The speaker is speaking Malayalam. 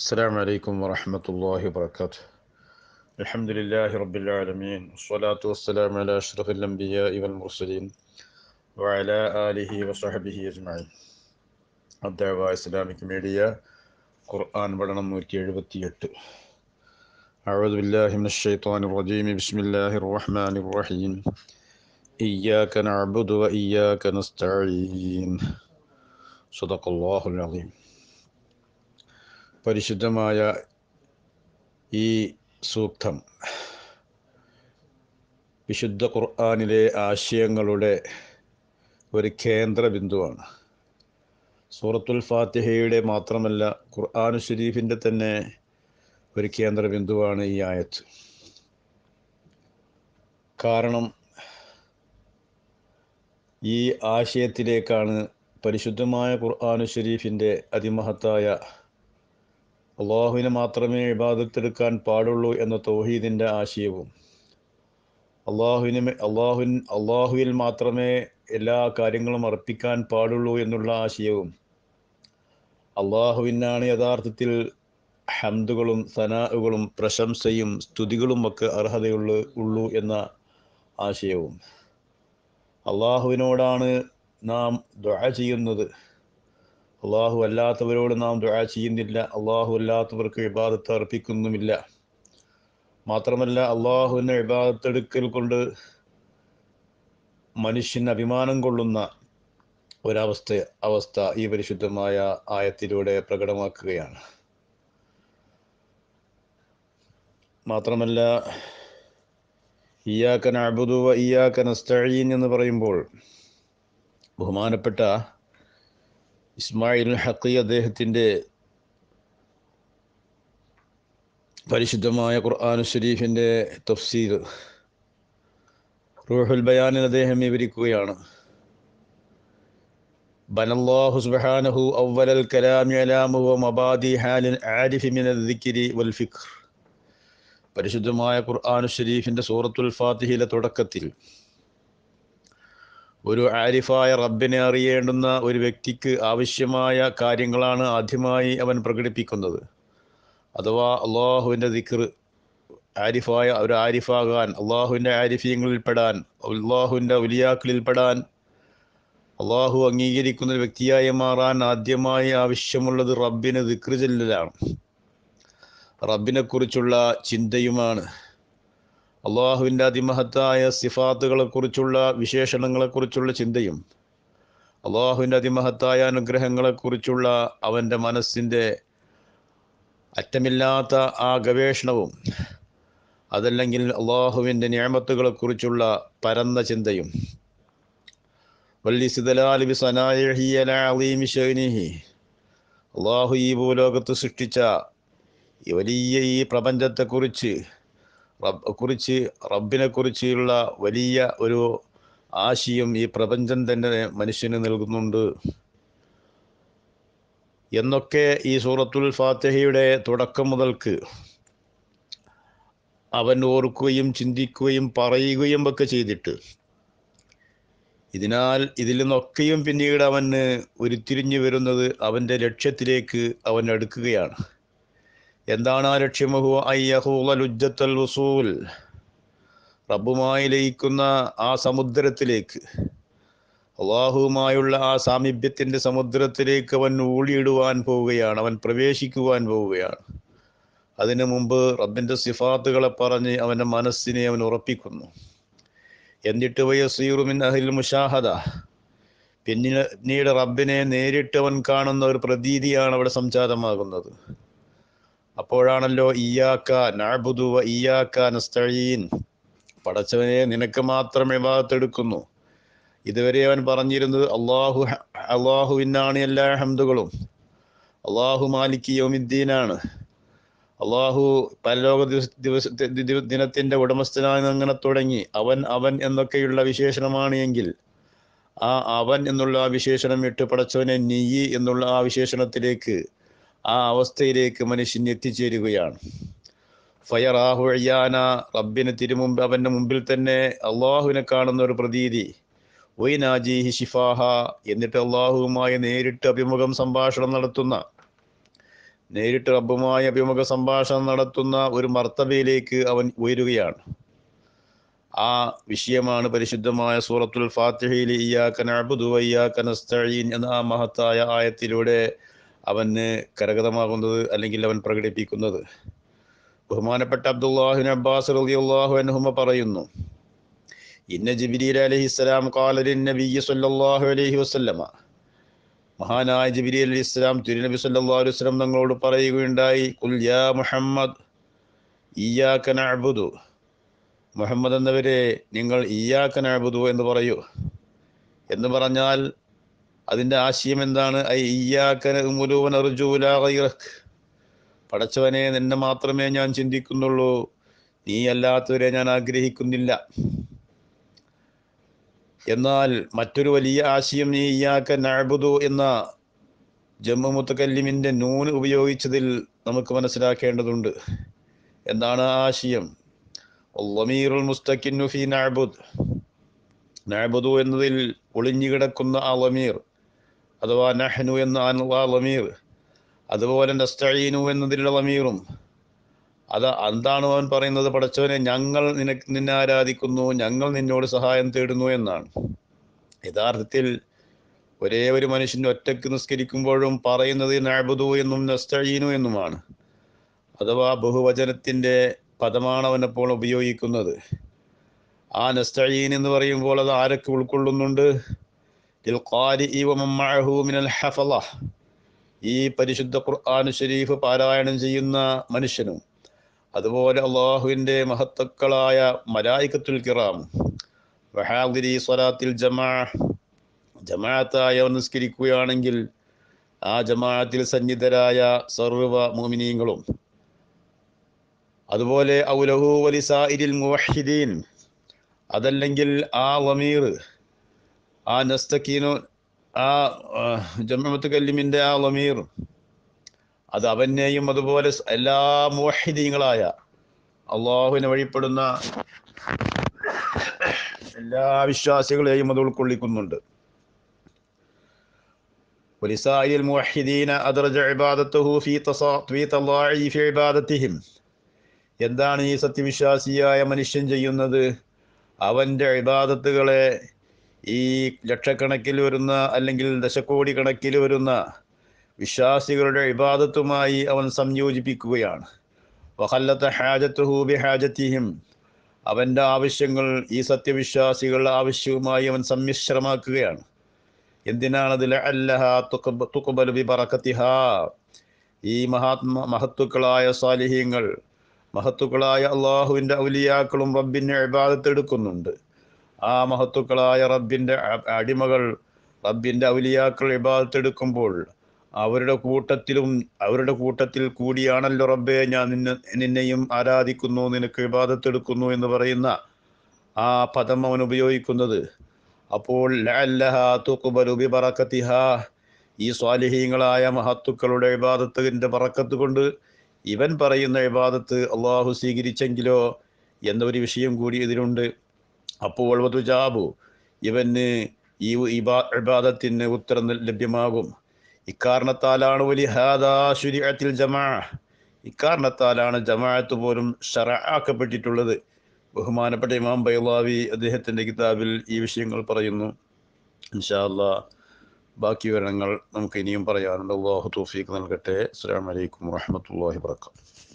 السلام عليكم ورحمة الله وبركاته الحمد لله رب العالمين والصلاة والسلام على أشرف الأنبياء والمرسلين وعلى آله وصحبه أجمعين الدعوة إسلامك ميديا قرآن بدنا نوركي أعوذ بالله من الشيطان الرجيم بسم الله الرحمن الرحيم إياك نعبد وإياك نستعين صدق الله العظيم പരിശുദ്ധമായ ഈ സൂക്തം വിശുദ്ധ ഖുർആാനിലെ ആശയങ്ങളുടെ ഒരു കേന്ദ്ര ബിന്ദുവാണ് സൂറത്തുൽ ഫാത്തിഹയുടെ മാത്രമല്ല ഖുർആാനു ഷരീഫിൻ്റെ തന്നെ ഒരു കേന്ദ്ര ബിന്ദുവാണ് ഈ ആയത്ത് കാരണം ഈ ആശയത്തിലേക്കാണ് പരിശുദ്ധമായ ഖുർആാനു ഷരീഫിൻ്റെ അതിമഹത്തായ അള്ളാഹുവിനെ മാത്രമേ ഇബാദത്തെടുക്കാൻ പാടുള്ളൂ എന്ന തോഹീദിൻ്റെ ആശയവും അള്ളാഹുവിനെ അള്ളാഹുവിൻ അള്ളാഹുവിൽ മാത്രമേ എല്ലാ കാര്യങ്ങളും അർപ്പിക്കാൻ പാടുള്ളൂ എന്നുള്ള ആശയവും അള്ളാഹുവിനാണ് യഥാർത്ഥത്തിൽ ഹംദുകളും സനാഹുകളും പ്രശംസയും സ്തുതികളും ഒക്കെ അർഹതയുള്ള ഉള്ളൂ എന്ന ആശയവും അള്ളാഹുവിനോടാണ് നാം ദുഴ ചെയ്യുന്നത് അള്ളാഹു അല്ലാത്തവരോട് നാം ദുആ ചെയ്യുന്നില്ല അള്ളാഹു അല്ലാത്തവർക്ക് വിവാദത്തെ അർപ്പിക്കുന്നുമില്ല മാത്രമല്ല അള്ളാഹുവിനെ വിവാദത്തെടുക്കൽ കൊണ്ട് മനുഷ്യന് അഭിമാനം കൊള്ളുന്ന ഒരവസ്ഥ അവസ്ഥ ഈ പരിശുദ്ധമായ ആയത്തിലൂടെ പ്രകടമാക്കുകയാണ് മാത്രമല്ല ഇയാക്കൻ അബുദുവ ഇയാക്കൻ നസ്തഴീൻ എന്ന് പറയുമ്പോൾ ബഹുമാനപ്പെട്ട ഇസ്മായിൽ ഹക്കി അദ്ദേഹത്തിൻ്റെ പരിശുദ്ധമായ ഖുർആൻ ഷരീഫിൻ്റെ തഫ്സീർ റൂഹുൽ ബയാനിൽ അദ്ദേഹം വിവരിക്കുകയാണ് ബനല്ലാഹു സുബ്ഹാനഹു അവ്വലൽ കലാമി അലാമു വ മബാദി ഹാലിൻ ആരിഫി മിനൽ ദിക്രി വൽ ഫിഖ്ർ പരിശുദ്ധമായ ഖുർആൻ ഷരീഫിൻ്റെ സൂറത്തുൽ ഫാത്തിഹിലെ തുടക്കത്തിൽ ഒരു ആരിഫായ റബ്ബിനെ അറിയേണ്ടുന്ന ഒരു വ്യക്തിക്ക് ആവശ്യമായ കാര്യങ്ങളാണ് ആദ്യമായി അവൻ പ്രകടിപ്പിക്കുന്നത് അഥവാ അള്ളാഹുവിൻ്റെ ദിക്ർ ആരിഫായ ഒരു ആരിഫാകാൻ അള്ളാഹുവിൻ്റെ ആരിഫീയങ്ങളിൽപ്പെടാൻ അള്ളാഹുവിൻ്റെ ഉലിയാക്കളിൽപ്പെടാൻ അള്ളാഹു അംഗീകരിക്കുന്ന ഒരു വ്യക്തിയായി മാറാൻ ആദ്യമായി ആവശ്യമുള്ളത് റബ്ബിന് ദിക്ർ ചെല്ലലാണ് റബ്ബിനെക്കുറിച്ചുള്ള ചിന്തയുമാണ് അള്ളാഹുവിൻ്റെ അതിമഹത്തായ സിഫാത്തുകളെക്കുറിച്ചുള്ള വിശേഷണങ്ങളെക്കുറിച്ചുള്ള ചിന്തയും അള്ളാഹുവിൻ്റെ അതിമഹത്തായ അനുഗ്രഹങ്ങളെക്കുറിച്ചുള്ള അവൻ്റെ മനസ്സിൻ്റെ അറ്റമില്ലാത്ത ആ ഗവേഷണവും അതല്ലെങ്കിൽ അള്ളാഹുവിൻ്റെ കുറിച്ചുള്ള പരന്ന ചിന്തയും വല്ലിസിദലാലിബി സനായിമിഷനിഹി അള്ളാഹു ഈ ഭൂലോകത്ത് സൃഷ്ടിച്ച വലിയ ഈ പ്രപഞ്ചത്തെക്കുറിച്ച് കുറിച്ച് കുറിച്ച് റബ്ബിനെക്കുറിച്ചുള്ള വലിയ ഒരു ആശയം ഈ പ്രപഞ്ചം തന്നെ മനുഷ്യന് നൽകുന്നുണ്ട് എന്നൊക്കെ ഈ സൂറത്തുൽ ഫാത്തിഹയുടെ തുടക്കം മുതൽക്ക് അവൻ ഓർക്കുകയും ചിന്തിക്കുകയും പറയുകയും ഒക്കെ ചെയ്തിട്ട് ഇതിനാൽ ഇതിൽ നിന്നൊക്കെയും പിന്നീട് അവന് ഉരുത്തിരിഞ്ഞു വരുന്നത് അവൻ്റെ ലക്ഷ്യത്തിലേക്ക് അവൻ അടുക്കുകയാണ് എന്താണ് ആ ലക്ഷ്യമഹു വസൂൽ റബ്ബുമായി ലയിക്കുന്ന ആ സമുദ്രത്തിലേക്ക് അള്ളാഹുവുമായുള്ള ആ സാമീപ്യത്തിൻ്റെ സമുദ്രത്തിലേക്ക് അവൻ ഊളിയിടുവാൻ പോവുകയാണ് അവൻ പ്രവേശിക്കുവാൻ പോവുകയാണ് അതിനു മുമ്പ് റബ്ബിൻ്റെ സിഫാത്തുകളെ പറഞ്ഞ് അവൻ്റെ മനസ്സിനെ അവൻ ഉറപ്പിക്കുന്നു എന്നിട്ട് വയസീറുമിൻ അഹിൽ മുഷാഹദ പിന്നീട് റബ്ബിനെ നേരിട്ട് അവൻ കാണുന്ന ഒരു പ്രതീതിയാണ് അവിടെ സംജാതമാകുന്നത് അപ്പോഴാണല്ലോ പടച്ചവനെ നിനക്ക് മാത്രം വിവാഹത്തെടുക്കുന്നു ഇതുവരെ അവൻ പറഞ്ഞിരുന്നത് അള്ളാഹു അള്ളാഹുവിനാണ് എല്ലാ ഹംദുകളും അള്ളാഹു മാലിക് യോമിദ്ദീനാണ് അള്ളാഹു പരലോക ദിവസ ദിനത്തിന്റെ ഉടമസ്ഥനായി അങ്ങനെ തുടങ്ങി അവൻ അവൻ എന്നൊക്കെയുള്ള വിശേഷണമാണ് എങ്കിൽ ആ അവൻ എന്നുള്ള ആ വിശേഷണം ഇട്ട് പടച്ചവനെ നീ എന്നുള്ള ആ വിശേഷണത്തിലേക്ക് ആ അവസ്ഥയിലേക്ക് മനുഷ്യൻ എത്തിച്ചേരുകയാണ് ഫയറാഹു അയ്യാന റബ്ബിന് തിരുമുമ്പ് അവൻ്റെ മുമ്പിൽ തന്നെ അള്ളാഹുവിനെ കാണുന്ന ഒരു പ്രതീതി വൈനാജീഹി ഷിഫാഹ എന്നിട്ട് അള്ളാഹുവുമായി നേരിട്ട് അഭിമുഖം സംഭാഷണം നടത്തുന്ന നേരിട്ട് റബ്ബുമായി അഭിമുഖ സംഭാഷണം നടത്തുന്ന ഒരു മർത്തബയിലേക്ക് അവൻ ഉയരുകയാണ് ആ വിഷയമാണ് പരിശുദ്ധമായ സൂറത്തുൽ ഫാത്തിഹയിൽ ഇയാക്കൻ അബുദുവയ്യാക്കൻ എന്ന ആ മഹത്തായ ആയത്തിലൂടെ അവന് കരഗതമാകുന്നത് അല്ലെങ്കിൽ അവൻ പ്രകടിപ്പിക്കുന്നത് ബഹുമാനപ്പെട്ട അബ്ദുല്ലാഹിൻ അബ്ബാസ് റളിയല്ലാഹു അൻഹുമ പറയുന്നു ഇന്ന ജിബിരിൽ അലഹിസ്സലാം കാലലിൻ നബിയ സല്ലല്ലാഹു അലൈഹി വസല്ലമ മഹാനായ ജിബിരി അലി ഇസ്ലാം തിരുനബി സല്ലാ അലൈഹി വസ്ലം തങ്ങളോട് പറയുകയുണ്ടായി കുൽ യാ മുഹമ്മദ് ഇയ്യാക നഅബ്ദു മുഹമ്മദ് എന്നവരെ നിങ്ങൾ ഇയ്യാക നഅബ്ദു എന്ന് പറയൂ എന്ന് പറഞ്ഞാൽ അതിൻ്റെ ആശയം എന്താണ് പടച്ചവനെ നിന്നെ മാത്രമേ ഞാൻ ചിന്തിക്കുന്നുള്ളൂ നീ അല്ലാത്തവരെ ഞാൻ ആഗ്രഹിക്കുന്നില്ല എന്നാൽ മറ്റൊരു വലിയ ആശയം നീ ഇയാക്ക നഴബുദു എന്ന ജമ്മു മുത്തക്കല്ലിമിൻ്റെ നൂന് ഉപയോഗിച്ചതിൽ നമുക്ക് മനസ്സിലാക്കേണ്ടതുണ്ട് എന്താണ് ആശയം ഒല്ലമീറുൽ മുസ്തഖിൻ ഫി നഅബുദ് നഅബുദു എന്നതിൽ ഒളിഞ്ഞുകിടക്കുന്ന ആ ലമീർ അഥവാ നഹ്നു എന്ന ലമീർ അതുപോലെ നസ്തഈനു എന്നതിലുള്ള ലമീറും അത് എന്താണ് അവൻ പറയുന്നത് പടച്ചവനെ ഞങ്ങൾ നിനക്ക് നിന്നെ ആരാധിക്കുന്നു ഞങ്ങൾ നിന്നോട് സഹായം തേടുന്നു എന്നാണ് യഥാർത്ഥത്തിൽ ഒരേ ഒരു മനുഷ്യൻ ഒറ്റയ്ക്ക് നിസ്കരിക്കുമ്പോഴും പറയുന്നത് നഴബുദു എന്നും നസ്തഴീനു എന്നുമാണ് അഥവാ ബഹുവചനത്തിൻ്റെ പദമാണ് അവനപ്പോൾ ഉപയോഗിക്കുന്നത് ആ നസ്തഴീൻ എന്ന് പറയുമ്പോൾ അത് ആരൊക്കെ ഉൾക്കൊള്ളുന്നുണ്ട് ഈ പരിശുദ്ധ ഖുർആാനു ഷരീഫ് പാരായണം ചെയ്യുന്ന മനുഷ്യനും അതുപോലെ അള്ളാഹുവിൻ്റെ മഹത്തക്കളായ മലായിക്കത്തുൽ കിറാം വഹാഗിരി സ്വലാത്തിൽ ജമാ ജമാഅത്തായി അവർ നിസ്കരിക്കുകയാണെങ്കിൽ ആ ജമാഅത്തിൽ സന്നിധരായ സർവ മോമിനീങ്ങളും അതുപോലെ ഔലഹു വലിസായിരിൽ മുവഹിദീൻ അതല്ലെങ്കിൽ ആ വമീർ ആ നസ്തക്കീനു ആ കല്ലിമിൻ്റെ ആ ലമീർ അത് അവനെയും അതുപോലെ എല്ലാ മോഹിതീങ്ങളായ അള്ളാഹുവിനെ വഴിപ്പെടുന്ന എല്ലാ വിശ്വാസികളെയും അത് ഉൾക്കൊള്ളിക്കുന്നുണ്ട് എന്താണ് ഈ സത്യവിശ്വാസിയായ മനുഷ്യൻ ചെയ്യുന്നത് അവൻ്റെ ഇബാദത്തുകളെ ഈ ലക്ഷക്കണക്കിൽ വരുന്ന അല്ലെങ്കിൽ ദശകോടി കണക്കിൽ വരുന്ന വിശ്വാസികളുടെ വിവാദത്തുമായി അവൻ സംയോജിപ്പിക്കുകയാണ് ഹാജത്ത് ഹൂബി ഹാജത്തിഹിം അവൻ്റെ ആവശ്യങ്ങൾ ഈ സത്യവിശ്വാസികളുടെ ആവശ്യവുമായി അവൻ സമ്മിശ്രമാക്കുകയാണ് അതിൽ അല്ലഹ തുക്കുബലുബി പറക്കത്തിഹ ഈ മഹാത്മ മഹത്തുക്കളായ സാലിഹ്യങ്ങൾ മഹത്തുക്കളായ അള്ളാഹുവിൻ്റെ ഔലിയാക്കളും റബ്ബിൻ്റെ ഇബാദത്തെടുക്കുന്നുണ്ട് ആ മഹത്തുക്കളായ റബ്ബിൻ്റെ അടിമകൾ റബ്ബിൻ്റെ ഔലിയാക്കൾ വിഭാഗത്തെടുക്കുമ്പോൾ അവരുടെ കൂട്ടത്തിലും അവരുടെ കൂട്ടത്തിൽ കൂടിയാണല്ലോ റബ്ബെ ഞാൻ നിന്നെ നിന്നെയും ആരാധിക്കുന്നു നിനക്ക് വിവാദത്തെടുക്കുന്നു എന്ന് പറയുന്ന ആ പദം അവൻ ഉപയോഗിക്കുന്നത് അപ്പോൾ ഈ സ്വാലിഹീങ്ങളായ മഹത്തുക്കളുടെ വിവാദത്തിൻ്റെ പറക്കത്ത് കൊണ്ട് ഇവൻ പറയുന്ന വിവാദത്ത് അള്ളാഹു സ്വീകരിച്ചെങ്കിലോ എന്നൊരു വിഷയം കൂടി ഇതിലുണ്ട് അപ്പോൾ ജാബു ഇവന് ഈ ഇബാ ഇബാദത്തിന് ഉത്തരം ലഭ്യമാകും ഇക്കാരണത്താലാണ് വലി ഹാദാശുരിഅത്തിൽ ജമാ ഇക്കാരണത്താലാണ് ജമാഅത്ത് പോലും ഷറാക്കപ്പെട്ടിട്ടുള്ളത് ബഹുമാനപ്പെട്ട ഇമാം ബൈലാവി അദ്ദേഹത്തിൻ്റെ കിതാബിൽ ഈ വിഷയങ്ങൾ പറയുന്നു ഇൻഷാല്ല ബാക്കി വിവരങ്ങൾ നമുക്ക് ഇനിയും പറയാനുണ്ട് അള്ളാഹു തൗഫീഖ് നൽകട്ടെ അസ്സാം വലൈക്കും വാഹമത്തല്ലാഹി വർക്കാത്തു